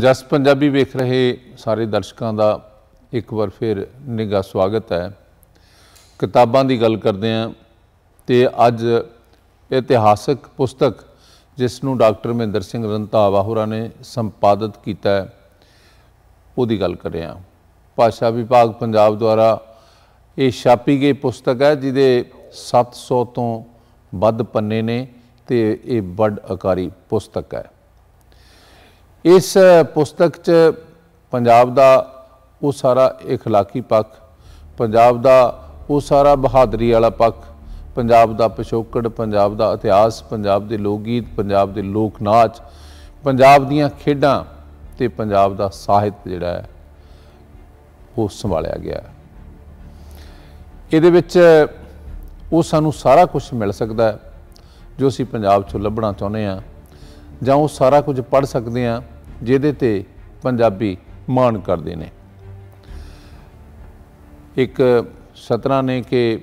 ਜਸ ਪੰਜਾਬੀ ਵੇਖ ਰਹੇ ਸਾਰੇ ਦਰਸ਼ਕਾਂ ਦਾ ਇੱਕ ਵਾਰ ਫਿਰ ਨਿੱਘਾ ਸਵਾਗਤ ਹੈ ਕਿਤਾਬਾਂ ਦੀ ਗੱਲ ਕਰਦੇ ਆਂ ਤੇ ਅੱਜ ਇਤਿਹਾਸਕ ਪੁਸਤਕ ਜਿਸ ਨੂੰ ਡਾਕਟਰ ਮਹਿੰਦਰ ਸਿੰਘ ਰੰਤਾਵਾ ਹੋਰਾਂ ਨੇ ਸੰਪਾਦਿਤ ਕੀਤਾ ਹੈ ਉਹਦੀ ਗੱਲ ਕਰ ਰਿਹਾ ਭਾਸ਼ਾ ਵਿਭਾਗ ਪੰਜਾਬ ਦੁਆਰਾ ਇਹ ਛਾਪੀ ਗਈ ਪੁਸਤਕ ਹੈ ਜਿਹਦੇ 700 ਤੋਂ ਵੱਧ ਪੰਨੇ ਨੇ ਤੇ ਇਹ ਵੱਡ ਆਕਾਰੀ ਪੁਸਤਕ ਹੈ ਇਸ ਪੁਸਤਕ 'ਚ ਪੰਜਾਬ ਦਾ ਉਹ ਸਾਰਾ اخਲਾਕੀ ਪੱਖ ਪੰਜਾਬ ਦਾ ਉਹ ਸਾਰਾ ਬਹਾਦਰੀ ਵਾਲਾ ਪੱਖ ਪੰਜਾਬ ਦਾ ਪਿਛੋਕੜ ਪੰਜਾਬ ਦਾ ਇਤਿਹਾਸ ਪੰਜਾਬ ਦੇ ਲੋਕ ਗੀਤ ਪੰਜਾਬ ਦੇ ਲੋਕ ਨਾਚ ਪੰਜਾਬ ਦੀਆਂ ਖੇਡਾਂ ਤੇ ਪੰਜਾਬ ਦਾ ਸਾਹਿਤ ਜਿਹੜਾ ਹੈ ਉਹ ਸੰਭਾਲਿਆ ਗਿਆ ਇਹਦੇ ਵਿੱਚ ਉਹ ਸਾਨੂੰ ਸਾਰਾ ਕੁਝ ਮਿਲ ਸਕਦਾ ਜੋ ਅਸੀਂ ਪੰਜਾਬ 'ਚੋਂ ਲੱਭਣਾ ਚਾਹੁੰਦੇ ਆ ਜਾਂ ਉਹ ਸਾਰਾ ਕੁਝ ਪੜ ਸਕਦੇ ਆ ਜਿਹਦੇ ਤੇ ਪੰਜਾਬੀ ਮਾਣ ਕਰਦੇ ਨੇ ਇੱਕ ਸਤਰਾ ਨੇ ਕਿ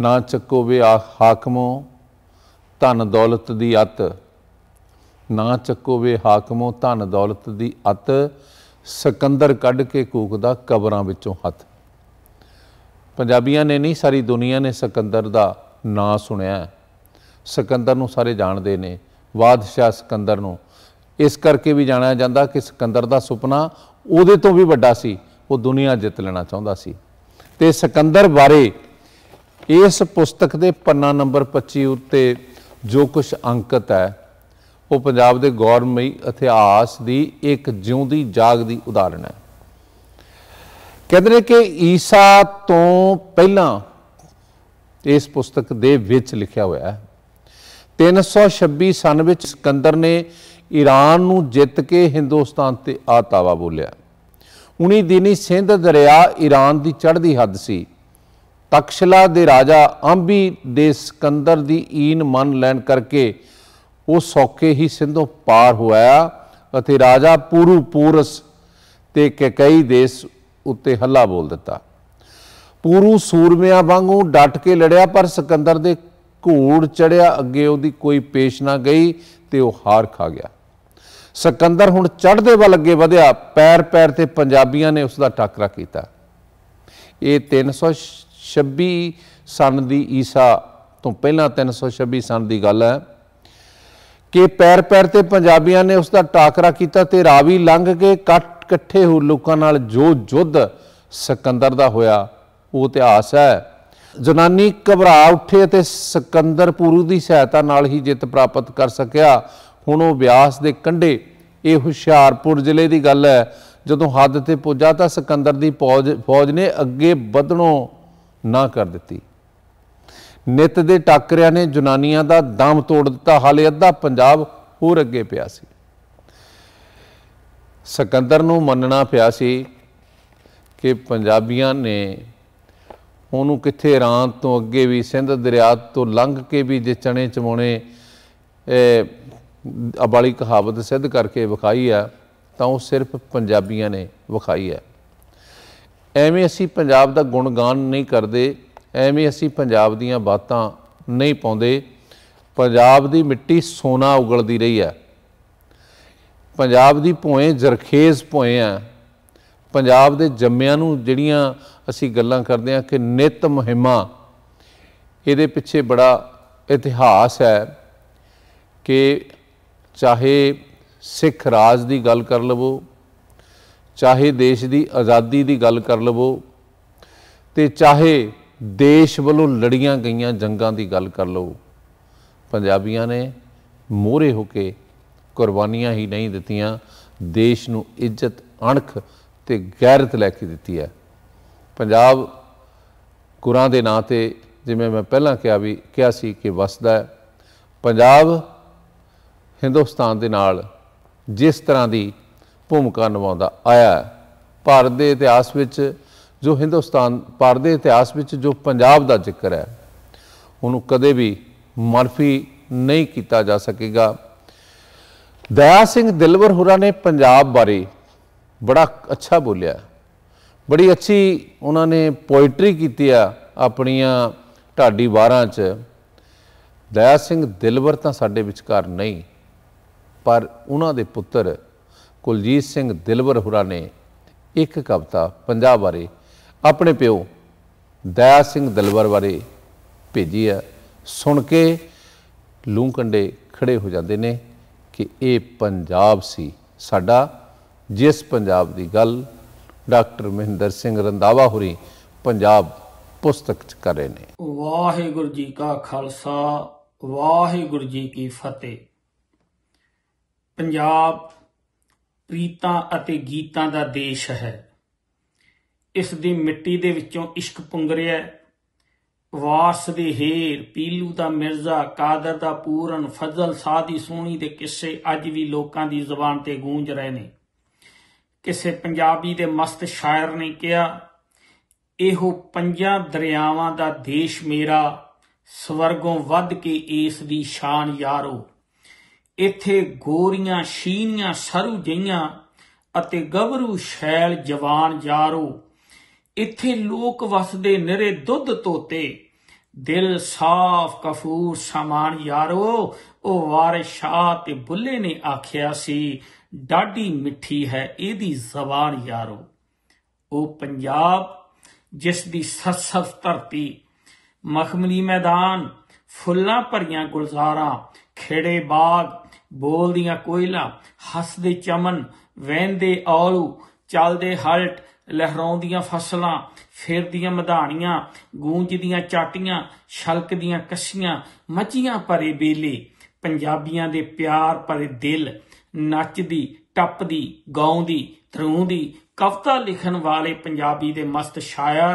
ਨਾ ਚੱਕੋ ਵੇ ਹਾਕਮੋ ਧਨ ਦੌਲਤ ਦੀ ਅਤ ਨਾ ਚੱਕੋ ਵੇ ਹਾਕਮੋ ਧਨ ਦੌਲਤ ਦੀ ਅਤ ਸਿਕੰਦਰ ਕੱਢ ਕੇ ਕੂਕਦਾ ਕਬਰਾਂ ਵਿੱਚੋਂ ਹੱਥ ਪੰਜਾਬੀਆਂ ਨੇ ਨਹੀਂ ਸਾਰੀ ਦੁਨੀਆ ਨੇ ਸਿਕੰਦਰ ਦਾ ਨਾਂ ਸੁਣਿਆ ਸਿਕੰਦਰ ਨੂੰ ਸਾਰੇ ਜਾਣਦੇ ਨੇ ਬਾਦਸ਼ਾਹ ਸਿਕੰਦਰ ਨੂੰ ਇਸ ਕਰਕੇ ਵੀ ਜਾਣਿਆ ਜਾਂਦਾ ਕਿ ਸਿਕੰਦਰ ਦਾ ਸੁਪਨਾ ਉਹਦੇ ਤੋਂ ਵੀ ਵੱਡਾ ਸੀ ਉਹ ਦੁਨੀਆ ਜਿੱਤ ਲੈਣਾ ਚਾਹੁੰਦਾ ਸੀ ਤੇ ਸਿਕੰਦਰ ਬਾਰੇ ਇਸ ਪੁਸਤਕ ਦੇ ਪੰਨਾ ਨੰਬਰ 25 ਉੱਤੇ ਜੋ ਕੁਝ ਅੰਕਿਤ ਹੈ ਉਹ ਪੰਜਾਬ ਦੇ ਗੌਰਮਈ ਇਤਿਹਾਸ ਦੀ ਇੱਕ ਜਿਉਂਦੀ ਜਾਗਦੀ ਉਦਾਹਰਣ ਹੈ ਕਹਿੰਦੇ ਨੇ ਕਿ ਈਸਾ ਤੋਂ ਪਹਿਲਾਂ ਇਸ ਪੁਸਤਕ ਦੇ ਵਿੱਚ ਲਿਖਿਆ ਹੋਇਆ ਹੈ 326 ਸਨ ਵਿੱਚ ਸਿਕੰਦਰ ਨੇ ਈਰਾਨ ਨੂੰ ਜਿੱਤ ਕੇ ਹਿੰਦੁਸਤਾਨ ਤੇ ਆਤਾਵਾ ਬੋਲਿਆ ਉਨੀ ਦਿਨੀ ਸਿੰਧ ਦਰਿਆ ਈਰਾਨ ਦੀ ਚੜ੍ਹਦੀ ਹੱਦ ਸੀ ਤਕਸ਼ਲਾ ਦੇ ਰਾਜਾ ਆਂਬੀ ਦੇ ਸਿਕੰਦਰ ਦੀ ਈਨ ਮੰਨ ਲੈਣ ਕਰਕੇ ਉਹ ਸੌਕੇ ਹੀ ਸਿੰਧੋਂ ਪਾਰ ਹੋਇਆ ਅਤੇ ਰਾਜਾ ਪੂਰੂ ਪੂਰਸ ਤੇ ਕਕਈ ਦੇਸ ਉੱਤੇ ਹੱਲਾ ਬੋਲ ਦਿੱਤਾ ਪੂਰੂ ਸੂਰਮਿਆਂ ਵਾਂਗੂ ਡਟ ਕੇ ਲੜਿਆ ਪਰ ਸਿਕੰਦਰ ਦੇ ਘੂੜ ਚੜਿਆ ਅੱਗੇ ਉਹਦੀ ਕੋਈ ਪੇਸ਼ ਨਾ ਗਈ ਤੇ ਉਹ ਹਾਰ ਖਾ ਗਿਆ ਸਕੰਦਰ ਹੁਣ ਚੜਦੇ ਵੱਲ ਅੱਗੇ ਵਧਿਆ ਪੈਰ ਪੈਰ ਤੇ ਪੰਜਾਬੀਆਂ ਨੇ ਉਸ ਦਾ ਟੱਕਰਾ ਕੀਤਾ ਇਹ 326 ਸਨ ਦੀ ਈਸਾ ਤੋਂ ਪਹਿਲਾਂ 326 ਸਨ ਦੀ ਗੱਲ ਹੈ ਕਿ ਪੈਰ ਪੈਰ ਤੇ ਪੰਜਾਬੀਆਂ ਨੇ ਉਸ ਦਾ ਟੱਕਰਾ ਕੀਤਾ ਤੇ ਰਾਵੀ ਲੰਘ ਕੇ ਇਕੱਠੇ ਹੋ ਲੋਕਾਂ ਨਾਲ ਜੋ ਜੁੱਧ ਸਕੰਦਰ ਦਾ ਹੋਇਆ ਉਹ ਇਤਿਹਾਸ ਹੈ ਜਨਾਨੀ ਘਬਰਾ ਉੱਠੇ ਅਤੇ ਸਿਕੰਦਰ ਪੂਰੂ ਦੀ ਸਹਾਇਤਾ ਨਾਲ ਹੀ ਜਿੱਤ ਪ੍ਰਾਪਤ ਕਰ ਸਕਿਆ ਹੁਣ ਉਹ ਵਿਆਸ ਦੇ ਕੰਢੇ ਇਹ ਹੁਸ਼ਿਆਰਪੁਰ ਜ਼ਿਲ੍ਹੇ ਦੀ ਗੱਲ ਹੈ ਜਦੋਂ ਹੱਦ ਤੇ ਪੁੱਜਾ ਤਾਂ ਸਿਕੰਦਰ ਦੀ ਫੌਜ ਫੌਜ ਨੇ ਅੱਗੇ ਵਧਣੋਂ ਨਾ ਕਰ ਦਿੱਤੀ ਨਿਤ ਦੇ ਟੱਕਰਿਆਂ ਨੇ ਜਨਾਨੀਆਂ ਦਾ ਦਮ ਤੋੜ ਦਿੱਤਾ ਹਾਲੇ ਅੱਧਾ ਪੰਜਾਬ ਹੋਰ ਅੱਗੇ ਪਿਆ ਸੀ ਸਿਕੰਦਰ ਨੂੰ ਮੰਨਣਾ ਪਿਆ ਸੀ ਕਿ ਪੰਜਾਬੀਆਂ ਨੇ ਉਹਨੂੰ ਕਿੱਥੇ ਰਾਂਤ ਤੋਂ ਅੱਗੇ ਵੀ ਸਿੰਧ ਦਰਿਆ ਤੋਂ ਲੰਘ ਕੇ ਵੀ ਜੇ ਚਣੇ ਚਮੋਣੇ ਅਬਾਲੀ ਕਹਾਵਤ ਸਿੱਧ ਕਰਕੇ ਵਿਖਾਈ ਆ ਤਾਂ ਉਹ ਸਿਰਫ ਪੰਜਾਬੀਆਂ ਨੇ ਵਿਖਾਈ ਆ ਐਵੇਂ ਅਸੀਂ ਪੰਜਾਬ ਦਾ ਗੁਣਗਾਨ ਨਹੀਂ ਕਰਦੇ ਐਵੇਂ ਅਸੀਂ ਪੰਜਾਬ ਦੀਆਂ ਬਾਤਾਂ ਨਹੀਂ ਪਾਉਂਦੇ ਪੰਜਾਬ ਦੀ ਮਿੱਟੀ ਸੋਨਾ ਉਗਲਦੀ ਰਹੀ ਆ ਪੰਜਾਬ ਦੀ ਭੋਏ ਜ਼ਰਖੇਜ਼ ਭੋਏ ਆ ਪੰਜਾਬ ਦੇ ਜੰਮਿਆਂ ਨੂੰ ਜਿਹੜੀਆਂ ਅਸੀਂ ਗੱਲਾਂ ਕਰਦੇ ਹਾਂ ਕਿ ਨਿਤ ਮਹਿਮਾ ਇਹਦੇ ਪਿੱਛੇ ਬੜਾ ਇਤਿਹਾਸ ਹੈ ਕਿ ਚਾਹੇ ਸਿੱਖ ਰਾਜ ਦੀ ਗੱਲ ਕਰ ਲਵੋ ਚਾਹੇ ਦੇਸ਼ ਦੀ ਆਜ਼ਾਦੀ ਦੀ ਗੱਲ ਕਰ ਲਵੋ ਤੇ ਚਾਹੇ ਦੇਸ਼ ਵੱਲੋਂ ਲੜੀਆਂ ਗਈਆਂ ਜੰਗਾਂ ਦੀ ਗੱਲ ਕਰ ਲਵੋ ਪੰਜਾਬੀਆਂ ਨੇ ਮੋਹਰੇ ਹੋ ਕੇ ਕੁਰਬਾਨੀਆਂ ਹੀ ਨਹੀਂ ਦਿੱਤੀਆਂ ਦੇਸ਼ ਨੂੰ ਇੱਜ਼ਤ ਅਣਖ ਤੇ ਗੈਰਤ ਲੈ ਕੇ ਦਿੱਤੀ ਹੈ ਪੰਜਾਬ ਗੁਰਾਂ ਦੇ ਨਾਂ ਤੇ ਜਿਵੇਂ ਮੈਂ ਪਹਿਲਾਂ ਕਿਹਾ ਵੀ ਕਿਹਾ ਸੀ ਕਿ ਵਸਦਾ ਹੈ ਪੰਜਾਬ ਹਿੰਦੁਸਤਾਨ ਦੇ ਨਾਲ ਜਿਸ ਤਰ੍ਹਾਂ ਦੀ ਭੂਮਿਕਾ ਨਿਭਾਉਂਦਾ ਆਇਆ ਹੈ ਭਾਰਤ ਦੇ ਇਤਿਹਾਸ ਵਿੱਚ ਜੋ ਹਿੰਦੁਸਤਾਨ ਭਾਰਤ ਦੇ ਇਤਿਹਾਸ ਵਿੱਚ ਜੋ ਪੰਜਾਬ ਦਾ ਜ਼ਿਕਰ ਹੈ ਉਹਨੂੰ ਕਦੇ ਵੀ ਮਰਫੀ ਨਹੀਂ ਕੀਤਾ ਜਾ ਸਕੇਗਾ ਦਇਆ ਸਿੰਘ ਦਿਲਵਰ ਹੁਰਾ ਨੇ ਪੰਜਾਬ ਬਾਰੇ ਬੜਾ ਅੱਛਾ ਬੋਲਿਆ ਬੜੀ ਅੱਛੀ ਉਹਨਾਂ ਨੇ ਪੋਇਟਰੀ ਕੀਤੀ ਆ ਆਪਣੀਆਂ ਢਾਡੀ 12 ਚ ਦਇਆ ਸਿੰਘ ਦਿਲਵਰ ਤਾਂ ਸਾਡੇ ਵਿਚਕਾਰ ਨਹੀਂ ਪਰ ਉਹਨਾਂ ਦੇ ਪੁੱਤਰ ਕੁਲਜੀਤ ਸਿੰਘ ਦਿਲਵਰ ਹੁਰਾ ਨੇ ਇੱਕ ਕਵਿਤਾ ਪੰਜਾਬ ਬਾਰੇ ਆਪਣੇ ਪਿਓ ਦਇਆ ਸਿੰਘ ਦਿਲਵਰ ਬਾਰੇ ਭੇਜੀ ਆ ਸੁਣ ਕੇ ਲੂੰ ਕੰਡੇ ਖੜੇ ਹੋ ਜਾਂਦੇ ਨੇ ਕਿ ਇਹ ਪੰਜਾਬ ਸੀ ਸਾਡਾ ਜਿਸ ਪੰਜਾਬ ਦੀ ਗੱਲ ਡਾਕਟਰ ਮਹਿੰਦਰ ਸਿੰਘ ਰੰਦਾਵਾ ਹੁਰੀ ਪੰਜਾਬ ਪੁਸਤਕ ਚ ਕਰੇ ਨੇ ਵਾਹਿਗੁਰੂ ਜੀ ਕਾ ਖਾਲਸਾ ਵਾਹਿਗੁਰੂ ਜੀ ਕੀ ਫਤਿਹ ਪੰਜਾਬ ਪ੍ਰੀਤਾਂ ਅਤੇ ਗੀਤਾਂ ਦਾ ਦੇਸ਼ ਹੈ ਇਸ ਦੀ ਮਿੱਟੀ ਦੇ ਵਿੱਚੋਂ ਇਸ਼ਕ ਪੁੰਗਰਿਆ ਵਾਰਸ ਦੇ ਹੀਰ ਪੀਲੂ ਦਾ ਮਿਰਜ਼ਾ ਕਾਦਰ ਦਾ ਪੂਰਨ ਫਜ਼ਲ ਸਾਦੀ ਸੋਹਣੀ ਦੇ ਕਿੱਸੇ ਅੱਜ ਵੀ ਲੋਕਾਂ ਦੀ ਜ਼ੁਬਾਨ ਤੇ ਗੂੰਜ ਰਹੇ ਨੇ ਕਿਸੇ ਪੰਜਾਬੀ ਦੇ ਮਸਤ ਸ਼ਾਇਰ ਨੇ ਕਿਹਾ ਇਹੋ ਪੰਜਾਂ ਦਰਿਆਵਾਂ ਦਾ ਦੇਸ਼ ਮੇਰਾ ਸਵਰਗੋਂ ਵੱਧ ਕੇ ਇਸ ਦੀ ਸ਼ਾਨ ਯਾਰੋ ਇੱਥੇ ਗੋਰੀਆਂ ਸ਼ੀਨੀਆਂ ਸਰੂ ਜਈਆਂ ਅਤੇ ਗਬਰੂ ਸ਼ੈਲ ਜਵਾਨ ਯਾਰੋ ਇੱਥੇ ਲੋਕ ਵਸਦੇ ਨਿਰੇ ਦੁੱਧ ਤੋਤੇ ਦਿਲ ਸਾਫ਼ ਕਫੂਰ ਸਮਾਨ ਯਾਰੋ ਉਹ ਵਾਰਿਸ ਸ਼ਾਹ ਤੇ ਬੁੱਲੇ ਨੇ ਆਖਿਆ ਸੀ ਡਾਢੀ ਮਿੱਠੀ ਹੈ ਇਹਦੀ ਜ਼ਬਾਨ ਯਾਰੋ ਉਹ ਪੰਜਾਬ ਜਿਸ ਦੀ ਸਸਫ ਧਰਤੀ ਮਖਮਲੀ ਮੈਦਾਨ ਫੁੱਲਾਂ ਭਰੀਆਂ ਗੁਲਜ਼ਾਰਾਂ ਖੇੜੇ ਬਾਗ ਬੋਲਦੀਆਂ ਕੋਇਲਾ ਹੱਸਦੇ ਚਮਨ ਵਹਿੰਦੇ ਔਲੂ ਚੱਲਦੇ ਹਲਟ ਲਹਿਰਾਉਂਦੀਆਂ ਫਸਲਾਂ ਫੇਰਦੀਆਂ ਮਧਾਣੀਆਂ ਗੂੰਜਦੀਆਂ ਚਾਟੀਆਂ ਛਲਕਦੀਆਂ ਕਸੀਆਂ ਮੱਚੀਆਂ ਭਰੇ ਬੇਲੇ ਪੰਜਾਬੀਆਂ ਦੇ ਪਿਆਰ ਭਰੇ ਦਿਲ ਨੱਚਦੀ ਟੱਪਦੀ ਗਾਉਂਦੀ ਧਰੂੰਦੀ ਕਵਤਾ ਲਿਖਣ ਵਾਲੇ ਪੰਜਾਬੀ ਦੇ ਮਸਤ ਸ਼ਾਇਰ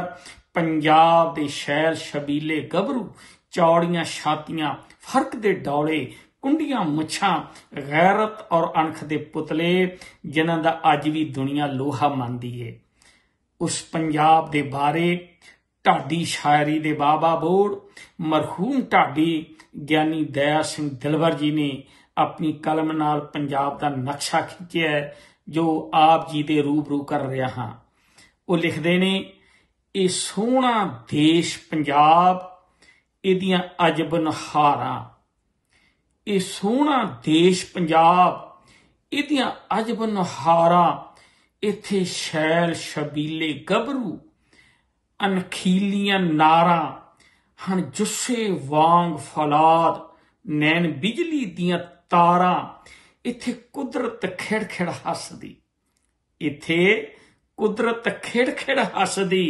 ਪੰਜਾਬ ਦੇ ਸ਼ਹਿਰ ਸ਼ਬੀਲੇ ਗਬਰੂ ਚੌੜੀਆਂ ਛਾਤੀਆਂ ਫਰਕ ਦੇ ਡੌਲੇ ਕੁੰਡੀਆਂ ਮੁੱਛਾਂ ਗੈਰਤ ਔਰ ਅਣਖ ਦੇ ਪੁਤਲੇ ਜਿਨ੍ਹਾਂ ਦਾ ਅੱਜ ਵੀ ਦੁਨੀਆ ਲੋਹਾ ਮੰਨਦੀ ਏ ਉਸ ਪੰਜਾਬ ਦੇ ਬਾਰੇ ਢਾਡੀ ਸ਼ਾਇਰੀ ਦੇ ਬਾਬਾ ਬੋੜ ਮਰਹੂਮ ਢਾਡੀ ਗਿਆਨੀ ਦਇਆ ਸਿੰਘ ਦਿਲਵਰ ਜੀ ਨੇ ਆਪਣੀ ਕਲਮ ਨਾਲ ਪੰਜਾਬ ਦਾ ਨਕਸ਼ਾ ਖਿੱਚਿਆ ਜੋ ਆਪ ਜੀ ਦੇ ਰੂਬਰੂ ਕਰ ਰਿਹਾ ਹਾਂ ਉਹ ਲਿਖਦੇ ਨੇ ਇਹ ਸੋਹਣਾ ਦੇਸ਼ ਪੰਜਾਬ ਇਹਦੀਆਂ ਅਜਬ ਨਹਾਰਾਂ ਇਹ ਸੋਹਣਾ ਦੇਸ਼ ਪੰਜਾਬ ਇਹਦੀਆਂ ਅਜਬ ਨਹਾਰਾਂ ਇੱਥੇ ਸ਼ੈਲ ਸ਼ਬੀਲੇ ਗੱਭਰੂ ਅਨਖੀਲੀਆਂ ਨਾਰਾਂ ਹਣ ਜੁੱਸੇ ਵਾਂਗ ਫਲਾਦ ਨੈਣ ਬਿਜਲੀ ਦੀਆਂ ਤਾਰਾਂ ਇੱਥੇ ਕੁਦਰਤ ਖੇੜ ਖੇੜ ਹੱਸਦੀ ਇੱਥੇ ਕੁਦਰਤ ਖੇੜ ਖੇੜ ਹੱਸਦੀ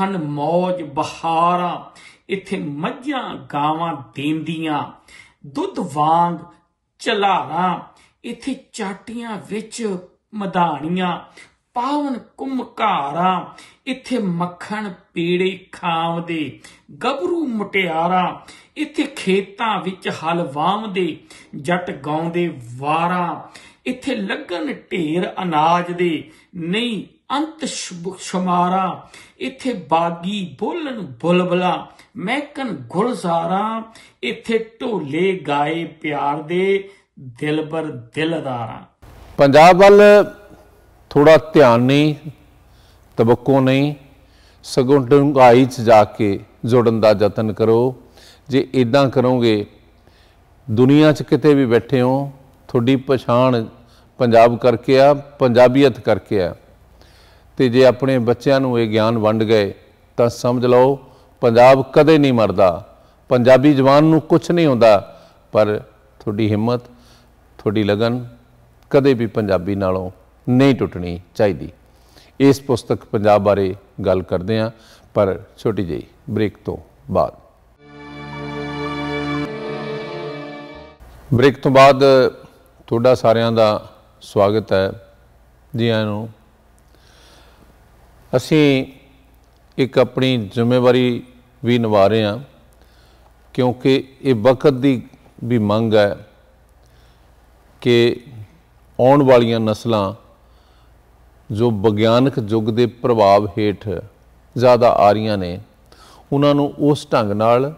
ਹਨ ਮੌਜ ਬਹਾਰਾਂ ਇੱਥੇ ਮੱਝਾਂ ਗਾਵਾਂ ਦੇਂਦੀਆਂ ਦੁੱਧ ਵਾਂਗ ਚਲਾਰਾਂ ਇੱਥੇ ਚਾਟੀਆਂ ਵਿੱਚ ਮਧਾਣੀਆਂ ਪਾਵਨ ਕੁੰਮਕਾਰਾਂ ਇੱਥੇ ਮੱਖਣ ਪੀੜੇ ਖਾਵਦੇ ਗਬਰੂ ਮੁਟਿਆਰਾ ਇੱਥੇ ਖੇਤਾਂ ਵਿੱਚ ਹਲ ਵਾਹਮਦੇ ਜੱਟ ਗਾਉਂਦੇ ਵਾਰਾ ਇੱਥੇ ਲੱਗਣ ਢੇਰ ਅਨਾਜ ਦੇ ਨਹੀਂ ਅੰਤ ਸ਼ਮਾਰਾ ਇੱਥੇ ਬਾਗੀ ਬੋਲਣ ਬੁਲਬਲਾ ਮਹਿਕਨ ਗੁਲਜ਼ਾਰਾ ਇੱਥੇ ਢੋਲੇ ਗਾਏ ਪਿਆਰ ਦੇ ਦਿਲਬਰ ਦਿਲਦਾਰਾ ਪੰਜਾਬ ਵੱਲ ਥੋੜਾ ਧਿਆਨ ਨਹੀਂ ਤਬੱਕੋ ਨਹੀਂ ਸਗੋਂ ਡੂੰਘਾਈ 'ਚ ਜਾ ਕੇ ਜੋੜਨ ਦਾ ਯਤਨ ਕਰੋ ਜੇ ਇਦਾਂ ਕਰੋਗੇ ਦੁਨੀਆ 'ਚ ਕਿਤੇ ਵੀ ਬੈਠੇ ਹੋ ਤੁਹਾਡੀ ਪਛਾਣ ਪੰਜਾਬ ਕਰਕੇ ਆ ਪੰਜਾਬੀਅਤ ਕਰਕੇ ਆ ਤੇ ਜੇ ਆਪਣੇ ਬੱਚਿਆਂ ਨੂੰ ਇਹ ਗਿਆਨ ਵੰਡ ਗਏ ਤਾਂ ਸਮਝ ਲਓ ਪੰਜਾਬ ਕਦੇ ਨਹੀਂ ਮਰਦਾ ਪੰਜਾਬੀ ਜਵਾਨ ਨੂੰ ਕੁਝ ਨਹੀਂ ਹੁੰਦਾ ਪਰ ਤੁਹਾਡੀ ਹਿੰਮਤ ਤੁਹਾਡੀ ਲਗਨ ਕਦੇ ਵੀ ਪੰਜਾਬੀ ਨਾਲੋਂ ਨਹੀਂ ਟੁੱਟਣੀ ਚਾਹੀਦੀ ਇਸ ਪੁਸਤਕ ਪੰਜਾਬ ਬਾਰੇ ਗੱਲ ਕਰਦੇ ਹਾਂ ਪਰ ਛੋਟੀ ਜਿਹੀ ਬ੍ਰੇਕ ਤੋਂ ਬਾਅਦ ਬ੍ਰੇਕ ਤੋਂ ਬਾਅਦ ਤੁਹਾਡਾ ਸਾਰਿਆਂ ਦਾ ਸਵਾਗਤ ਹੈ ਜੀ ਆਇਆਂ ਨੂੰ ਅਸੀਂ ਇੱਕ ਆਪਣੀ ਜ਼ਿੰਮੇਵਾਰੀ ਵੀ ਨਿਭਾ ਰਹੇ ਹਾਂ ਕਿਉਂਕਿ ਇਹ ਵਕਤ ਦੀ ਵੀ ਮੰਗ ਹੈ ਕਿ ਆਉਣ ਵਾਲੀਆਂ ਨਸਲਾਂ ਜੋ ਵਿਗਿਆਨਕ ਯੁੱਗ ਦੇ ਪ੍ਰਭਾਵ ਹੇਠ ਜ਼ਿਆਦਾ ਆ ਰਹੀਆਂ ਨੇ ਉਹਨਾਂ ਨੂੰ ਉਸ ਢੰਗ ਨਾਲ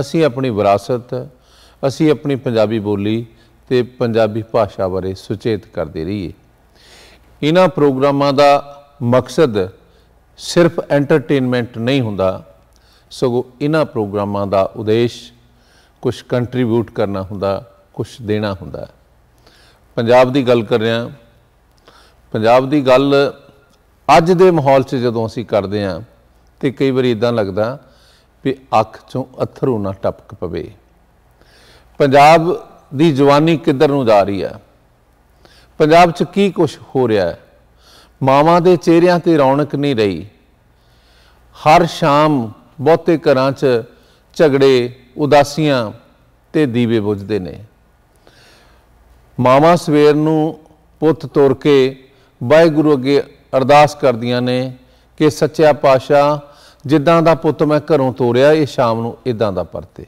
ਅਸੀਂ ਆਪਣੀ ਵਿਰਾਸਤ ਅਸੀਂ ਆਪਣੀ ਪੰਜਾਬੀ ਬੋਲੀ ਤੇ ਪੰਜਾਬੀ ਭਾਸ਼ਾ ਬਾਰੇ ਸੁਚੇਤ ਕਰਦੇ ਰਹੀਏ ਇਹਨਾਂ ਪ੍ਰੋਗਰਾਮਾਂ ਦਾ ਮਕਸਦ ਸਿਰਫ ਐਂਟਰਟੇਨਮੈਂਟ ਨਹੀਂ ਹੁੰਦਾ ਸਗੋਂ ਇਹਨਾਂ ਪ੍ਰੋਗਰਾਮਾਂ ਦਾ ਉਦੇਸ਼ ਕੁਝ ਕੰਟਰੀਬਿਊਟ ਕਰਨਾ ਹੁੰਦਾ ਕੁਝ ਦੇਣਾ ਹੁੰਦਾ ਪੰਜਾਬ ਦੀ ਗੱਲ ਕਰ ਰਿਹਾ ਪੰਜਾਬ ਦੀ ਗੱਲ ਅੱਜ ਦੇ ਮਾਹੌਲ 'ਚ ਜਦੋਂ ਅਸੀਂ ਕਰਦੇ ਆਂ ਤੇ ਕਈ ਵਾਰੀ ਇਦਾਂ ਲੱਗਦਾ ਵੀ ਅੱਖ 'ਚੋਂ ਅਥਰੂ ਨਾ ਟਪਕ ਪਵੇ ਪੰਜਾਬ ਦੀ ਜਵਾਨੀ ਕਿੱਧਰ ਨੂੰ ਜਾ ਰਹੀ ਹੈ ਪੰਜਾਬ 'ਚ ਕੀ ਕੁਝ ਹੋ ਰਿਹਾ ਹੈ ਮਾਵਾਂ ਦੇ ਚਿਹਰਿਆਂ ਤੇ ਰੌਣਕ ਨਹੀਂ ਰਹੀ ਹਰ ਸ਼ਾਮ ਬਹੁਤੇ ਘਰਾਂ 'ਚ ਝਗੜੇ ਉਦਾਸੀਆਂ ਤੇ ਦੀਵੇ ਬੁਝਦੇ ਨੇ ਮਾਵਾਂ ਸਵੇਰ ਨੂੰ ਪੁੱਤ ਤੋਰ ਕੇ ਵਾਹਿਗੁਰੂ ਅੱਗੇ ਅਰਦਾਸ ਕਰਦੀਆਂ ਨੇ ਕਿ ਸੱਚਿਆ ਪਾਤਸ਼ਾਹ ਜਿੱਦਾਂ ਦਾ ਪੁੱਤ ਮੈਂ ਘਰੋਂ ਤੋਰਿਆ ਇਹ ਸ਼ਾਮ ਨੂੰ ਇਦਾਂ ਦਾ ਪਰਤੇ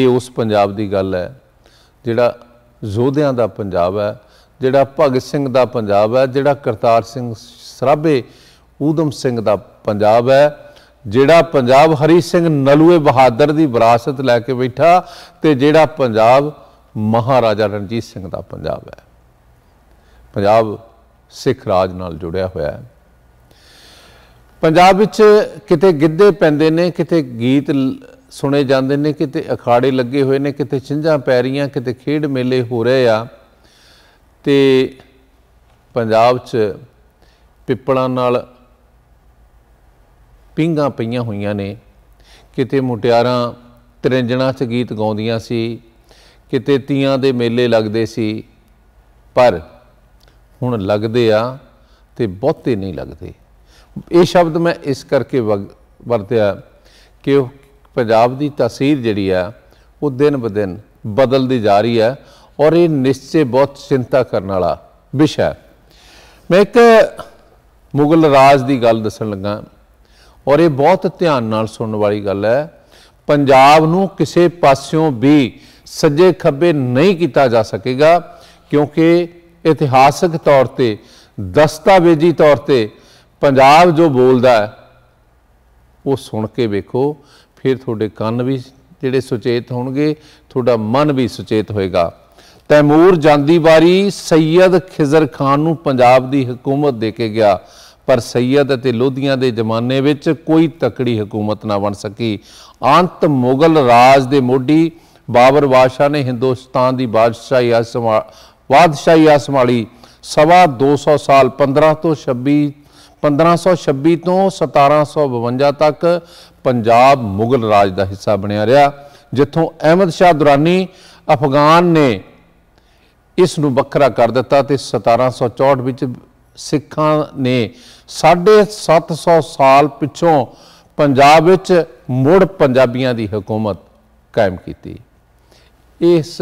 ਇਹ ਉਸ ਪੰਜਾਬ ਦੀ ਗੱਲ ਹੈ ਜਿਹੜਾ ਜ਼ੋਧਿਆਂ ਦਾ ਪੰਜਾਬ ਹੈ ਜਿਹੜਾ ਭਗਤ ਸਿੰਘ ਦਾ ਪੰਜਾਬ ਹੈ ਜਿਹੜਾ ਕਰਤਾਰ ਸਿੰਘ ਸਰਾਭੇ ਊਦਮ ਸਿੰਘ ਦਾ ਪੰਜਾਬ ਹੈ ਜਿਹੜਾ ਪੰਜਾਬ ਹਰੀ ਸਿੰਘ ਨਲੂਏ ਬਹਾਦਰ ਦੀ ਵਿਰਾਸਤ ਲੈ ਕੇ ਬੈਠਾ ਤੇ ਜਿਹੜਾ ਪੰਜਾਬ ਮਹਾਰਾਜਾ ਰਣਜੀਤ ਸਿੰਘ ਦਾ ਪੰਜਾਬ ਹੈ ਪੰਜਾਬ ਸਿੱਖ ਰਾਜ ਨਾਲ ਜੁੜਿਆ ਹੋਇਆ ਹੈ ਪੰਜਾਬ ਵਿੱਚ ਕਿਤੇ ਗਿੱਧੇ ਪੈਂਦੇ ਨੇ ਕਿਤੇ ਗੀਤ ਸੁਣੇ ਜਾਂਦੇ ਨੇ ਕਿਤੇ ਅਖਾੜੇ ਲੱਗੇ ਹੋਏ ਨੇ ਕਿਤੇ ਛਿੰਝਾਂ ਪੈ ਰੀਆਂ ਕਿਤੇ ਖੇਡ ਮੇਲੇ ਹੋ ਰਹੇ ਆ ਤੇ ਪੰਜਾਬ 'ਚ ਪਿੱਪਲਾਂ ਨਾਲ ਪਿੰਗਾ ਪਈਆਂ ਹੋਈਆਂ ਨੇ ਕਿਤੇ ਮੁਟਿਆਰਾਂ ਤਰਿੰਜਣਾ 'ਚ ਗੀਤ ਗਾਉਂਦੀਆਂ ਸੀ ਕਿਤੇ ਤੀਆਂ ਦੇ ਮੇਲੇ ਲੱਗਦੇ ਸੀ ਪਰ ਹੁਣ ਲੱਗਦੇ ਆ ਤੇ ਬਹੁਤੇ ਨਹੀਂ ਲੱਗਦੇ ਇਹ ਸ਼ਬਦ ਮੈਂ ਇਸ ਕਰਕੇ ਵਰਤਿਆ ਕਿ ਉਹ ਪੰਜਾਬ ਦੀ ਤਸਵੀਰ ਜਿਹੜੀ ਆ ਉਹ ਦਿਨ ਦਿਨ ਬਦਲਦੀ ਜਾ ਰਹੀ ਹੈ ਔਰ ਇਹ ਨਿਸ਼ਚੈ ਬਹੁਤ ਚਿੰਤਾ ਕਰਨ ਵਾਲਾ ਵਿਸ਼ਾ ਮੈਂ ਇੱਕ ਮੁਗਲ ਰਾਜ ਦੀ ਗੱਲ ਦੱਸਣ ਲੱਗਾ ਔਰ ਇਹ ਬਹੁਤ ਧਿਆਨ ਨਾਲ ਸੁਣਨ ਵਾਲੀ ਗੱਲ ਹੈ ਪੰਜਾਬ ਨੂੰ ਕਿਸੇ ਪਾਸਿਓਂ ਵੀ ਸੱਜੇ ਖੱਬੇ ਨਹੀਂ ਕੀਤਾ ਜਾ ਸਕੇਗਾ ਕਿਉਂਕਿ ਇਤਿਹਾਸਕ ਤੌਰ ਤੇ ਦਸਤਾਵੇਜੀ ਤੌਰ ਤੇ ਪੰਜਾਬ ਜੋ ਬੋਲਦਾ ਹੈ ਉਹ ਸੁਣ ਕੇ ਵੇਖੋ ਫਿਰ ਤੁਹਾਡੇ ਕੰਨ ਵੀ ਜਿਹੜੇ ਸੁਚੇਤ ਹੋਣਗੇ ਤੁਹਾਡਾ ਮਨ ਵੀ ਸੁਚੇਤ ਹੋਏਗਾ ਤੈਮੂਰ ਜਾਂਦੀ ਵਾਰੀ ਸੈਦ ਖਿਜ਼ਰ ਖਾਨ ਨੂੰ ਪੰਜਾਬ ਦੀ ਹਕੂਮਤ ਦੇ ਕੇ ਗਿਆ ਪਰ ਸੈਦ ਅਤੇ ਲੋਧੀਆਂ ਦੇ ਜ਼ਮਾਨੇ ਵਿੱਚ ਕੋਈ ਤਕੜੀ ਹਕੂਮਤ ਨਾ ਬਣ ਸਕੀ ਅੰਤ ਮੁਗਲ ਰਾਜ ਦੇ ਮੋਢੀ ਬਾਬਰ ਬਾਦਸ਼ਾਹ ਨੇ ਹਿੰਦੁਸਤਾਨ ਦੀ ਬਾਦਸ਼ਾਹੀ ਬਾਦਸ਼ਾਹੀ ਆਸਮਾਲੀ ਸਵਾ 200 ਸਾਲ 15 ਤੋਂ 26 1526 ਤੋਂ 1752 ਤੱਕ ਪੰਜਾਬ ਮੁਗਲ ਰਾਜ ਦਾ ਹਿੱਸਾ ਬਣਿਆ ਰਿਹਾ ਜਿੱਥੋਂ ਅਹਿਮਦ ਸ਼ਾਹ ਦੁਰਾਨੀ ਅਫਗਾਨ ਨੇ ਇਸ ਨੂੰ ਵੱਖਰਾ ਕਰ ਦਿੱਤਾ ਤੇ 1764 ਵਿੱਚ ਸਿੱਖਾਂ ਨੇ 750 ਸਾਲ ਪਿੱਛੋਂ ਪੰਜਾਬ ਵਿੱਚ ਮੁੜ ਪੰਜਾਬੀਆਂ ਦੀ ਹਕੂਮਤ ਕਾਇਮ ਕੀਤੀ ਇਸ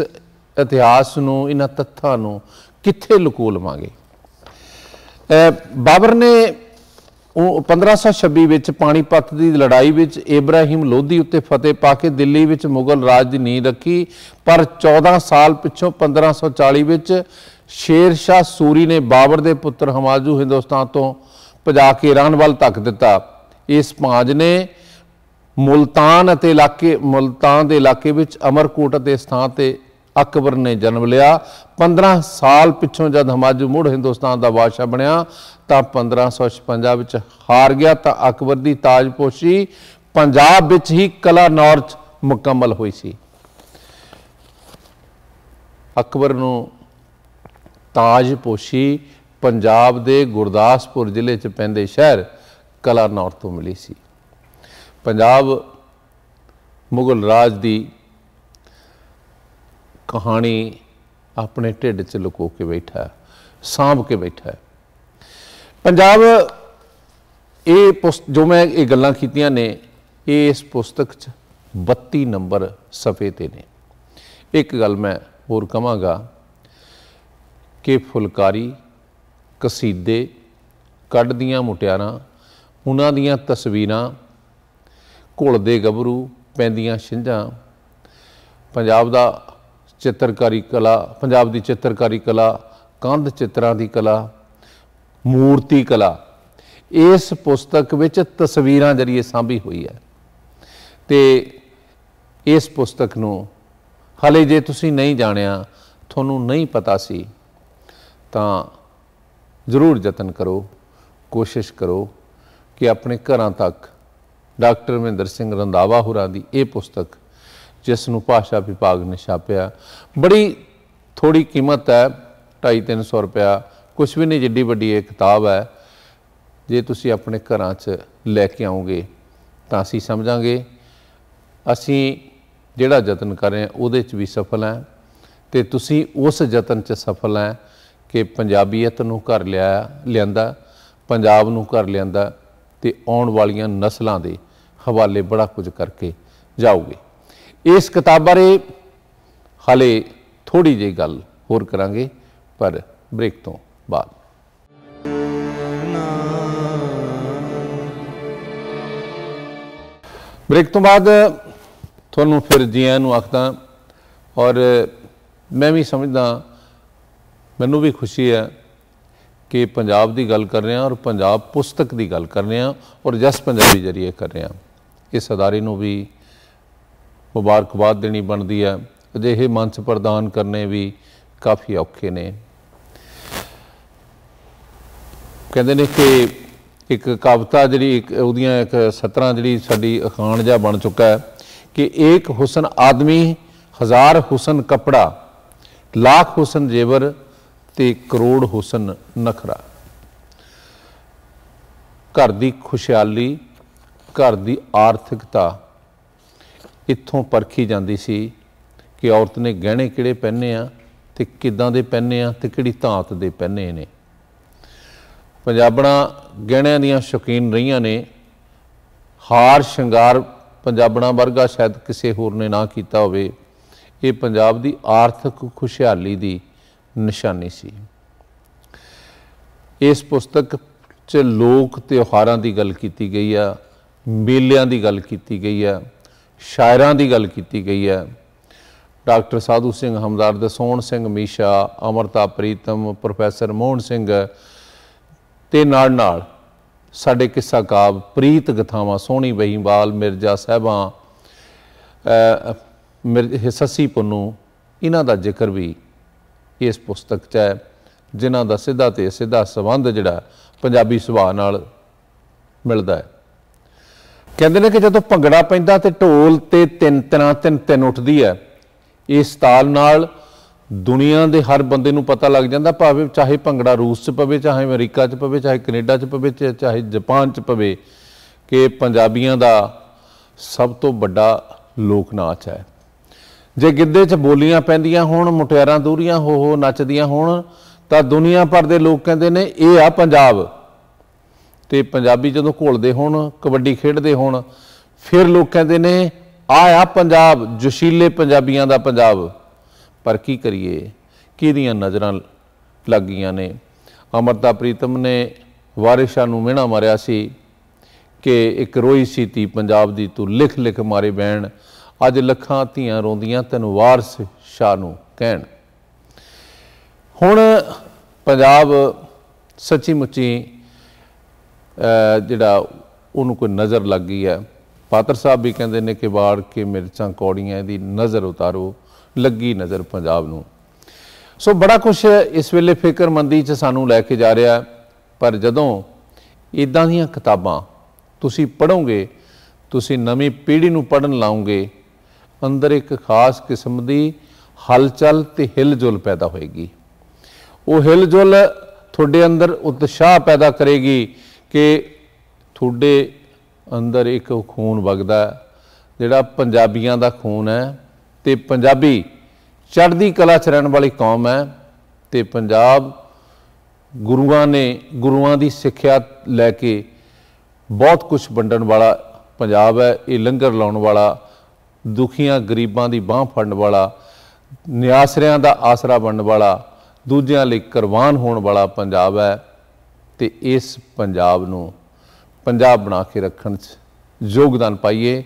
ਇਤਿਹਾਸ ਨੂੰ ਇਹਨਾਂ ਤੱਥਾਂ ਨੂੰ ਕਿੱਥੇ ਲੁਕੋ ਲਵਾਂਗੇ ਬਾਬਰ ਨੇ ਉਹ 1526 ਵਿੱਚ ਪਾਣੀਪਤ ਦੀ ਲੜਾਈ ਵਿੱਚ ਇਬਰਾਹਿਮ ਲੋਧੀ ਉੱਤੇ ਫਤਿਹ ਪਾ ਕੇ ਦਿੱਲੀ ਵਿੱਚ ਮੁਗਲ ਰਾਜ ਦੀ ਨੀਂਹ ਰੱਖੀ ਪਰ 14 ਸਾਲ ਪਿੱਛੋਂ 1540 ਵਿੱਚ ਸ਼ੇਰ ਸ਼ਾਹ ਸੂਰੀ ਨੇ ਬਾਬਰ ਦੇ ਪੁੱਤਰ ਹਮਾਜੂ ਹਿੰਦੁਸਤਾਨ ਤੋਂ ਭਜਾ ਕੇ ਇਰਾਨ ਵੱਲ ਧੱਕ ਦਿੱਤਾ ਇਸ ਭਾਂਜ ਨੇ ਮੁਲਤਾਨ ਅਤੇ ਇਲਾਕੇ ਮੁਲਤਾਨ ਦੇ ਇਲਾਕੇ ਵਿੱਚ ਅਮਰਕੋਟ ਅਤੇ ਸਥਾਨ ਤੇ ਅਕਬਰ ਨੇ ਜਨਮ ਲਿਆ 15 ਸਾਲ ਪਿੱਛੋਂ ਜਦ ਹਮਾਜੂ ਮੁੜ ਹਿੰਦੁਸਤਾਨ ਦਾ ਬਾਦਸ਼ਾਹ ਬਣਿਆ ਤਾਂ 1556 ਵਿੱਚ ਹਾਰ ਗਿਆ ਤਾਂ ਅਕਬਰ ਦੀ ਤਾਜਪੋਸ਼ੀ ਪੰਜਾਬ ਵਿੱਚ ਹੀ ਕਲਾ ਨੌਰਥ ਮੁਕੰਮਲ ਹੋਈ ਸੀ ਅਕਬਰ ਨੂੰ ਤਾਜਪੋਸ਼ੀ ਪੰਜਾਬ ਦੇ ਗੁਰਦਾਸਪੁਰ ਜ਼ਿਲ੍ਹੇ 'ਚ ਪੈਂਦੇ ਸ਼ਹਿਰ ਕਲਾ ਨੌਰਥ ਤੋਂ ਮਿਲੀ ਸੀ ਪੰਜਾਬ ਮੁਗਲ ਰਾਜ ਦੀ ਕਹਾਣੀ ਆਪਣੇ ਢਿੱਡ 'ਚ ਲੁਕੋ ਕੇ ਬੈਠਾ ਸਾਂਭ ਕੇ ਬੈਠਾ ਪੰਜਾਬ ਇਹ ਜੋ ਮੈਂ ਇਹ ਗੱਲਾਂ ਕੀਤੀਆਂ ਨੇ ਇਹ ਇਸ ਪੁਸਤਕ 'ਚ 32 ਨੰਬਰ ਸਫੇ ਤੇ ਨੇ ਇੱਕ ਗੱਲ ਮੈਂ ਹੋਰ ਕਹਾਂਗਾ ਕਿ ਫੁਲਕਾਰੀ ਕਸੀਦੇ ਕੱਢਦੀਆਂ ਮੁਟਿਆਰਾਂ ਉਹਨਾਂ ਦੀਆਂ ਤਸਵੀਰਾਂ ਘੁਲਦੇ ਗੱਭਰੂ ਪੈਂਦੀਆਂ ਛਿੰਝਾਂ ਪੰਜਾਬ ਦਾ ਚਿੱਤਰਕਾਰੀ ਕਲਾ ਪੰਜਾਬ ਦੀ ਚਿੱਤਰਕਾਰੀ ਕਲਾ ਕੰਧ ਚਿੱਤਰਾਂ ਦੀ ਕਲਾ ਮੂਰਤੀ ਕਲਾ ਇਸ ਪੁਸਤਕ ਵਿੱਚ ਤਸਵੀਰਾਂ ਜਰੀਏ ਸਾਂਭੀ ਹੋਈ ਹੈ ਤੇ ਇਸ ਪੁਸਤਕ ਨੂੰ ਹਲੇ ਜੇ ਤੁਸੀਂ ਨਹੀਂ ਜਾਣਿਆ ਤੁਹਾਨੂੰ ਨਹੀਂ ਪਤਾ ਸੀ ਤਾਂ ਜ਼ਰੂਰ ਯਤਨ ਕਰੋ ਕੋਸ਼ਿਸ਼ ਕਰੋ ਕਿ ਆਪਣੇ ਘਰਾਂ ਤੱਕ ਡਾਕਟਰ ਮਹਿੰਦਰ ਸਿੰਘ ਰੰਦਾਵਾ ਹੋਰਾਂ ਦੀ ਇਹ ਪੁਸਤਕ ਜਿਸ ਨੂੰ ਭਾਸ਼ਾ ਵਿਭਾਗ ਨੇ ਛਾਪਿਆ ਬੜੀ ਥੋੜੀ ਕੀਮਤ ਹੈ 2.5-300 ਰੁਪਿਆ ਕੁਝ ਵੀ ਨਹੀਂ ਜਿੱਡੀ ਵੱਡੀ ਇਹ ਕਿਤਾਬ ਹੈ ਜੇ ਤੁਸੀਂ ਆਪਣੇ ਘਰਾਂ 'ਚ ਲੈ ਕੇ ਆਓਗੇ ਤਾਂ ਅਸੀਂ ਸਮਝਾਂਗੇ ਅਸੀਂ ਜਿਹੜਾ ਯਤਨ ਕਰ ਰਹੇ ਹਾਂ ਉਹਦੇ 'ਚ ਵੀ ਸਫਲ ਹਾਂ ਤੇ ਤੁਸੀਂ ਉਸ ਯਤਨ 'ਚ ਸਫਲ ਹਾਂ ਕਿ ਪੰਜਾਬੀਅਤ ਨੂੰ ਘਰ ਲਿਆ ਲਿਆਂਦਾ ਪੰਜਾਬ ਨੂੰ ਘਰ ਲਿਆਂਦਾ ਤੇ ਆਉਣ ਵਾਲੀਆਂ ਨਸਲਾਂ ਦੇ ਹਵਾਲੇ ਬੜਾ ਕੁਝ ਕਰਕੇ ਜਾਓਗੇ ਇਸ ਕਿਤਾਬ ਬਾਰੇ ਹਲੇ ਥੋੜੀ ਜਿਹੀ ਗੱਲ ਹੋਰ ਕਰਾਂਗੇ ਪਰ ਬ੍ਰੇਕ ਤੋਂ ਬਾਅਦ ਬ੍ਰੇਕ ਤੋਂ ਬਾਅਦ ਤੁਹਾਨੂੰ ਫਿਰ ਜੀਆਂ ਨੂੰ ਆਖਦਾ ਔਰ ਮੈਂ ਵੀ ਸਮਝਦਾ ਮੈਨੂੰ ਵੀ ਖੁਸ਼ੀ ਹੈ ਕਿ ਪੰਜਾਬ ਦੀ ਗੱਲ ਕਰ ਰਹੇ ਹਾਂ ਔਰ ਪੰਜਾਬ ਪੁਸਤਕ ਦੀ ਗੱਲ ਕਰ ਰਹੇ ਹਾਂ ਔਰ ਜਸ ਪੰਜਾਬੀ ਜਰੀਏ ਕਰ ਰਹੇ ਹਾਂ ਇਸ ਅਦਾਰੇ ਨੂੰ ਵੀ ਮੁਬਾਰਕਬਾਦ ਦੇਣੀ ਬਣਦੀ ਹੈ ਅਜਿਹੇ ਮੰਚ ਪ੍ਰਦਾਨ ਕਰਨੇ ਵੀ ਕਾਫੀ ਔਖੇ ਨੇ ਕਹਿੰਦੇ ਨੇ ਕਿ ਇੱਕ ਕਵਿਤਾ ਜਿਹੜੀ ਉਹਦੀਆਂ ਇੱਕ 17 ਜਿਹੜੀ ਸਾਡੀ ਅਖਾਣ ਜਾਂ ਬਣ ਚੁੱਕਾ ਹੈ ਕਿ ਇੱਕ ਹੁਸਨ ਆਦਮੀ ਹਜ਼ਾਰ ਹੁਸਨ ਕਪੜਾ ਲੱਖ ਹੁਸਨ ਜੇਵਰ ਤੇ ਕਰੋੜ ਹੁਸਨ ਨਖਰਾ ਘਰ ਦੀ ਖੁਸ਼ਹਾਲੀ ਘਰ ਦੀ ਆਰਥਿਕਤਾ ਇੱਥੋਂ ਪਰਖੀ ਜਾਂਦੀ ਸੀ ਕਿ ਔਰਤ ਨੇ ਗਹਿਣੇ ਕਿਹੜੇ ਪਹਿਨੇ ਆ ਤੇ ਕਿਦਾਂ ਦੇ ਪਹਿਨੇ ਆ ਤੇ ਕਿਹੜੀ ਧਾਤ ਦੇ ਪਹਿਨੇ ਨੇ ਪੰਜਾਬਣਾ ਗਹਿਣਿਆਂ ਦੀਆਂ ਸ਼ੌਕੀਨ ਰਹੀਆਂ ਨੇ ਹਾਰ ਸ਼ਿੰਗਾਰ ਪੰਜਾਬਣਾ ਵਰਗਾ ਸ਼ਾਇਦ ਕਿਸੇ ਹੋਰ ਨੇ ਨਾ ਕੀਤਾ ਹੋਵੇ ਇਹ ਪੰਜਾਬ ਦੀ ਆਰਥਿਕ ਖੁਸ਼ਹਾਲੀ ਦੀ ਨਿਸ਼ਾਨੀ ਸੀ ਇਸ ਪੁਸਤਕ 'ਚ ਲੋਕ ਤਿਉਹਾਰਾਂ ਦੀ ਗੱਲ ਕੀਤੀ ਗਈ ਆ ਮੇਲਿਆਂ ਦੀ ਗੱਲ ਕੀਤੀ ਗਈ ਆ ਸ਼ਾਇਰਾਂ ਦੀ ਗੱਲ ਕੀਤੀ ਗਈ ਹੈ ਡਾਕਟਰ ਸਾਧੂ ਸਿੰਘ ਹਮਦਾਰ ਦੇ ਸੋਹਣ ਸਿੰਘ ਮੀਸ਼ਾ ਅਮਰਤਾ ਪ੍ਰੀਤਮ ਪ੍ਰੋਫੈਸਰ ਮੋਹਨ ਸਿੰਘ ਤੇ ਨਾਲ ਨਾਲ ਸਾਡੇ ਕਿੱਸਾ ਕਾਵ ਪ੍ਰੀਤ ਗਥਾਵਾਂ ਸੋਹਣੀ ਬਹੀਵਾਲ ਮਿਰਜ਼ਾ ਸਾਹਿਬਾਂ ਸੱਸੀ ਪੁੰਨੂ ਇਹਨਾਂ ਦਾ ਜ਼ਿਕਰ ਵੀ ਇਸ ਪੁਸਤਕ 'ਚ ਹੈ ਜਿਨ੍ਹਾਂ ਦਾ ਸਿੱਧਾ ਤੇ ਸਿੱਧਾ ਸੰਬੰਧ ਜਿਹੜਾ ਪੰਜਾਬੀ ਸੁਭਾਅ ਨਾਲ ਮਿਲਦਾ ਹੈ ਕਹਿੰਦੇ ਨੇ ਕਿ ਜਦੋਂ ਭੰਗੜਾ ਪੈਂਦਾ ਤੇ ਢੋਲ ਤੇ ਤਿੰਨ ਤਰ੍ਹਾਂ ਤਿੰਨ ਤਿੰਨ ਉੱਠਦੀ ਹੈ ਇਸ ਤਾਲ ਨਾਲ ਦੁਨੀਆ ਦੇ ਹਰ ਬੰਦੇ ਨੂੰ ਪਤਾ ਲੱਗ ਜਾਂਦਾ ਭਾਵੇਂ ਚਾਹੇ ਭੰਗੜਾ ਰੂਸ 'ਚ ਪਵੇ ਚਾਹੇ ਅਮਰੀਕਾ 'ਚ ਪਵੇ ਚਾਹੇ ਕੈਨੇਡਾ 'ਚ ਪਵੇ ਚਾਹੇ ਜਾਪਾਨ 'ਚ ਪਵੇ ਕਿ ਪੰਜਾਬੀਆਂ ਦਾ ਸਭ ਤੋਂ ਵੱਡਾ ਲੋਕ ਨਾਚ ਹੈ ਜੇ ਗਿੱਧੇ 'ਚ ਬੋਲੀਆਂ ਪੈਂਦੀਆਂ ਹੋਣ ਮੁਟਿਆਰਾਂ ਦੂਰੀਆਂ ਹੋ ਹੋ ਨੱਚਦੀਆਂ ਹੋਣ ਤਾਂ ਦੁਨੀਆ ਭਰ ਦੇ ਲੋਕ ਕਹਿੰਦੇ ਨੇ ਇਹ ਆ ਪੰਜਾਬ ਤੇ ਪੰਜਾਬੀ ਜਦੋਂ ਘੋਲਦੇ ਹੋਣ ਕਬੱਡੀ ਖੇਡਦੇ ਹੋਣ ਫਿਰ ਲੋਕ ਕਹਿੰਦੇ ਨੇ ਆ ਆ ਪੰਜਾਬ ਜੋਸ਼ੀਲੇ ਪੰਜਾਬੀਆਂ ਦਾ ਪੰਜਾਬ ਪਰ ਕੀ ਕਰੀਏ ਕਿਹਦੀਆਂ ਨਜ਼ਰਾਂ ਲੱਗੀਆਂ ਨੇ ਅਮਰਤਾ ਪ੍ਰੀਤਮ ਨੇ ਵਾਰਿਸ਼ਾਂ ਨੂੰ ਮਿਹਣਾ ਮਾਰਿਆ ਸੀ ਕਿ ਇੱਕ ਰੋਈ ਸੀ ਤੀ ਪੰਜਾਬ ਦੀ ਤੂੰ ਲਿਖ ਲਿਖ ਮਾਰੇ ਬੈਣ ਅੱਜ ਲੱਖਾਂ ਧੀਆਂ ਰੋਂਦੀਆਂ ਤੈਨੂੰ ਵਾਰਸ ਸ਼ਾਹ ਨੂੰ ਕਹਿਣ ਹੁਣ ਪੰਜਾਬ ਸੱਚੀ ਮੁੱਚੀ ਜਿਹੜਾ ਉਹਨੂੰ ਕੋਈ ਨਜ਼ਰ ਲੱਗ ਗਈ ਹੈ ਪਾਤਰ ਸਾਹਿਬ ਵੀ ਕਹਿੰਦੇ ਨੇ ਕਿ ਵਾੜ ਕੇ ਮਿਰਚਾਂ ਕੌੜੀਆਂ ਦੀ ਨਜ਼ਰ ਉਤਾਰੋ ਲੱਗੀ ਨਜ਼ਰ ਪੰਜਾਬ ਨੂੰ ਸੋ ਬੜਾ ਕੁਝ ਇਸ ਵੇਲੇ ਫਿਕਰਮੰਦੀ 'ਚ ਸਾਨੂੰ ਲੈ ਕੇ ਜਾ ਰਿਹਾ ਪਰ ਜਦੋਂ ਇਦਾਂ ਦੀਆਂ ਕਿਤਾਬਾਂ ਤੁਸੀਂ ਪੜੋਗੇ ਤੁਸੀਂ ਨਵੀਂ ਪੀੜ੍ਹੀ ਨੂੰ ਪੜਨ ਲਾਉਂਗੇ ਅੰਦਰ ਇੱਕ ਖਾਸ ਕਿਸਮ ਦੀ ਹਲਚਲ ਤੇ ਹਿਲਜੁਲ ਪੈਦਾ ਹੋਏਗੀ ਉਹ ਹਿਲਜੁਲ ਤੁਹਾਡੇ ਅੰਦਰ ਉਤਸ਼ਾਹ ਪੈਦਾ ਕਰੇਗੀ ਕਿ ਤੁਹਾਡੇ ਅੰਦਰ ਇੱਕ ਖੂਨ ਵਗਦਾ ਜਿਹੜਾ ਪੰਜਾਬੀਆਂ ਦਾ ਖੂਨ ਹੈ ਤੇ ਪੰਜਾਬੀ ਚੜ੍ਹਦੀ ਕਲਾ ਚ ਰਹਿਣ ਵਾਲੀ ਕੌਮ ਹੈ ਤੇ ਪੰਜਾਬ ਗੁਰੂਆਂ ਨੇ ਗੁਰੂਆਂ ਦੀ ਸਿੱਖਿਆ ਲੈ ਕੇ ਬਹੁਤ ਕੁਝ ਵੰਡਣ ਵਾਲਾ ਪੰਜਾਬ ਹੈ ਇਹ ਲੰਗਰ ਲਾਉਣ ਵਾਲਾ ਦੁਖੀਆਂ ਗਰੀਬਾਂ ਦੀ ਬਾਹ ਫੜਨ ਵਾਲਾ ਨਿਆਸਰਿਆਂ ਦਾ ਆਸਰਾ ਬਣਨ ਵਾਲਾ ਦੂਜਿਆਂ ਲਈ ਕੁਰਬਾਨ ਹੋਣ ਵਾਲਾ ਪੰਜਾਬ ਹੈ ਤੇ ਇਸ ਪੰਜਾਬ ਨੂੰ ਪੰਜਾਬ ਬਣਾ ਕੇ ਰੱਖਣ 'ਚ ਯੋਗਦਾਨ ਪਾਈਏ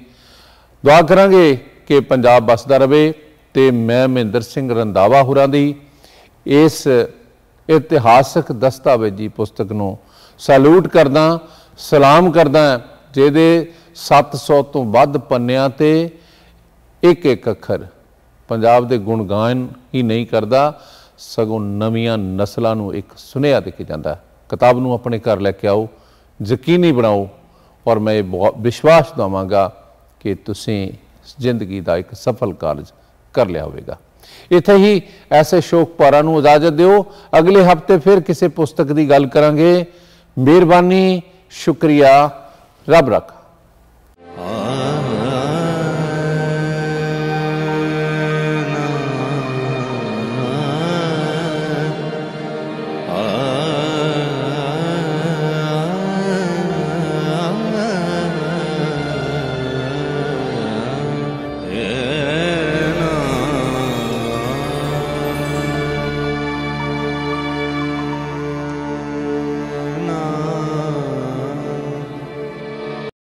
ਦੁਆ ਕਰਾਂਗੇ ਕਿ ਪੰਜਾਬ ਬਸਦਾ ਰਹੇ ਤੇ ਮੈਂ ਮਹਿੰਦਰ ਸਿੰਘ ਰੰਦਾਵਾ ਹੋਰਾਂ ਦੀ ਇਸ ਇਤਿਹਾਸਕ ਦਸਤਾਵੇਜੀ ਪੁਸਤਕ ਨੂੰ ਸਲੂਟ ਕਰਦਾ ਸਲਾਮ ਕਰਦਾ ਜਿਹਦੇ 700 ਤੋਂ ਵੱਧ ਪੰਨਿਆਂ ਤੇ ਇੱਕ ਇੱਕ ਅੱਖਰ ਪੰਜਾਬ ਦੇ ਗਾਇਨ ਹੀ ਨਹੀਂ ਕਰਦਾ ਸਗੋਂ ਨਵੀਆਂ ਨਸਲਾਂ ਨੂੰ ਇੱਕ ਸੁਨੇਹਾ ਦੇ ਕੇ ਜਾਂਦਾ ਕਿਤਾਬ ਨੂੰ ਆਪਣੇ ਘਰ ਲੈ ਕੇ ਆਓ ਯਕੀਨੀ ਬਣਾਓ ਔਰ ਮੈਂ ਵਿਸ਼ਵਾਸ ਦਵਾਂਗਾ ਕਿ ਤੁਸੀਂ ਜ਼ਿੰਦਗੀ ਦਾ ਇੱਕ ਸਫਲ ਕਾਰਜ ਕਰ ਲਿਆ ਹੋਵੇਗਾ ਇਥੇ ਹੀ ਐਸੇ ਸ਼ੋਕ ਪਾਰਾ ਨੂੰ ਇਜਾਜ਼ਤ ਦਿਓ ਅਗਲੇ ਹਫਤੇ ਫਿਰ ਕਿਸੇ ਪੁਸਤਕ ਦੀ ਗੱਲ ਕਰਾਂਗੇ ਮਿਹਰਬਾਨੀ ਸ਼ੁਕਰੀਆ ਰੱਬ ਰੱਖਾ